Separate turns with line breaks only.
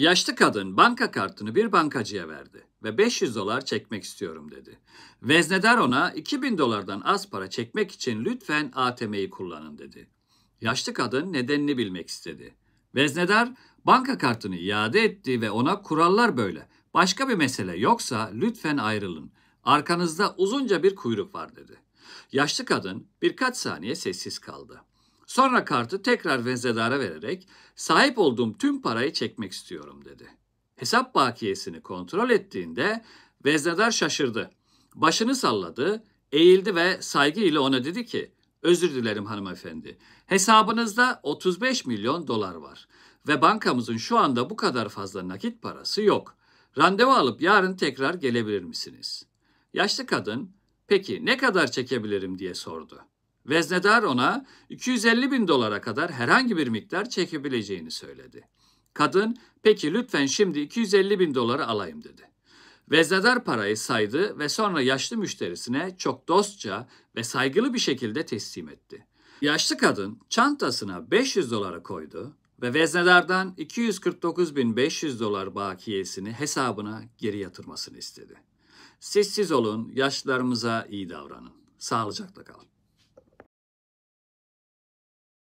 Yaşlı kadın banka kartını bir bankacıya verdi ve 500 dolar çekmek istiyorum dedi. Veznedar ona 2000 dolardan az para çekmek için lütfen ATM'yi kullanın dedi. Yaşlı kadın nedenini bilmek istedi. Veznedar banka kartını iade etti ve ona kurallar böyle. Başka bir mesele yoksa lütfen ayrılın. Arkanızda uzunca bir kuyruk var dedi. Yaşlı kadın birkaç saniye sessiz kaldı. Sonra kartı tekrar vezedara vererek sahip olduğum tüm parayı çekmek istiyorum dedi. Hesap bakiyesini kontrol ettiğinde veznedar şaşırdı. Başını salladı, eğildi ve saygı ile ona dedi ki özür dilerim hanımefendi hesabınızda 35 milyon dolar var ve bankamızın şu anda bu kadar fazla nakit parası yok. Randevu alıp yarın tekrar gelebilir misiniz? Yaşlı kadın peki ne kadar çekebilirim diye sordu. Veznedar ona 250 bin dolara kadar herhangi bir miktar çekebileceğini söyledi. Kadın peki lütfen şimdi 250 bin doları alayım dedi. Veznedar parayı saydı ve sonra yaşlı müşterisine çok dostça ve saygılı bir şekilde teslim etti. Yaşlı kadın çantasına 500 dolara koydu ve veznedardan 249.500 dolar bakiyesini hesabına geri yatırmasını istedi. Siz olun, yaşlılarımıza iyi davranın. Sağlıcakla kalın.